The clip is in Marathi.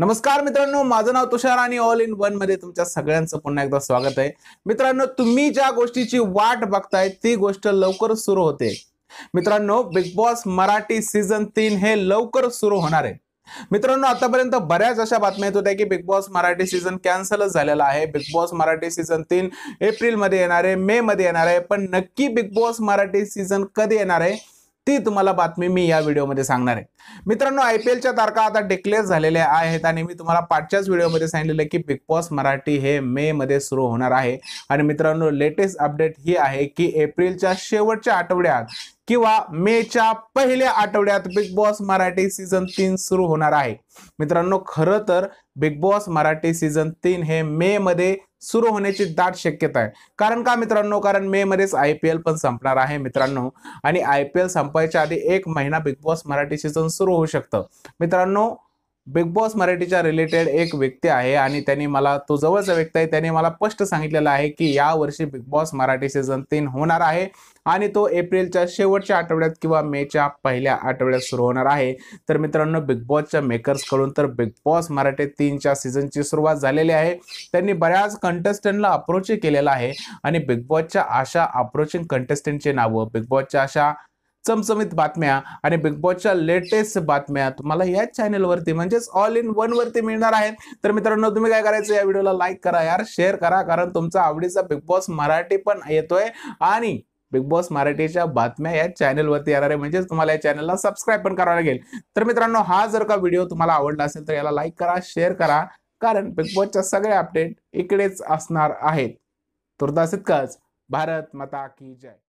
नमस्कार मित्रांनो माझं नाव तुषार आणि ऑल इन वन मध्ये तुमच्या सगळ्यांचं पुन्हा एकदा स्वागत आहे मित्रांनो तुम्ही ज्या गोष्टीची वाट बघताय ती गोष्ट लवकर सुरू होते मित्रांनो बिग बॉस मराठी सीझन तीन हे लवकर सुरू होणार आहे मित्रांनो आतापर्यंत बऱ्याच अशा बातम्या येत होत्या की बिग बॉस मराठी सीझन कॅन्सलच झालेला आहे बिग बॉस मराठी सीझन तीन मध्ये येणार आहे मे मध्ये येणार आहे पण नक्की बिग बॉस मराठी सीझन कधी येणार आहे ती तुम्हाला बातमी मी या व्हिडिओमध्ये सांगणार आहे मित्रांनो आय पी एलच्या तारखा आता डिक्लेअर झालेल्या आहेत आणि मी तुम्हाला पाठच्याच व्हिडिओमध्ये सांगितलेलं की बिग बॉस मराठी हे मे मध्ये सुरू होणार आहे आणि मित्रांनो लेटेस्ट अपडेट ही आहे की एप्रिलच्या शेवटच्या आठवड्यात किंवा मेच्या पहिल्या आठवड्यात बिग बॉस मराठी सीझन तीन सुरू होणार आहे मित्रांनो खरं तर बिग बॉस मराठी सीझन तीन हे मे मध्ये सुरू होण्याची दाट शक्यता आहे कारण का मित्रांनो कारण मे मध्येच आय पी एल पण संपणार आहे मित्रांनो आणि आय पी एल संपायच्या आधी एक महिना बिग बॉस मराठी सीझन सुरू होऊ शकतं मित्रांनो बिग बॉस मराठीच्या रिलेटेड एक व्यक्ती आहे आणि त्यांनी मला तो जवळचा व्यक्ती आहे त्यांनी मला स्पष्ट सांगितलेलं आहे की यावर्षी बिग बॉस मराठी सीझन तीन होणार आहे आणि तो एप्रिलच्या शेवटच्या आठवड्यात किंवा मेच्या पहिल्या आठवड्यात सुरू होणार आहे तर मित्रांनो बिग बॉसच्या मेकर्सकडून तर बिग बॉस मराठी तीनच्या सीझनची सुरुवात झालेली आहे त्यांनी बऱ्याच कंटेस्टंटला अप्रोच केलेला आहे आणि बिग बॉसच्या अशा अप्रोचिंग कंटेस्टंटची नावं बिग बॉसच्या अशा चमचमीत बातम्या आणि बिग बॉसच्या लेटेस्ट बातम्या तुम्हाला या चॅनलवरती म्हणजेच ऑल इन वन वरती मिळणार आहेत तर मित्रांनो तुम्ही काय करायचं या व्हिडिओला लाईक करा यार शेअर करा कारण तुमचा आवडीचा बिग बॉस मराठी पण येतोय आणि बिग बॉस मराठीच्या बातम्या या चॅनलवरती येणार आहे म्हणजेच तुम्हाला या चॅनलला सबस्क्राईब पण करावं लागेल तर मित्रांनो हा जर का व्हिडिओ तुम्हाला आवडला असेल तर याला लाईक करा शेअर करा कारण बिग बॉसच्या सगळे अपडेट इकडेच असणार आहेत तुर्तास इतकंच भारत माता की जय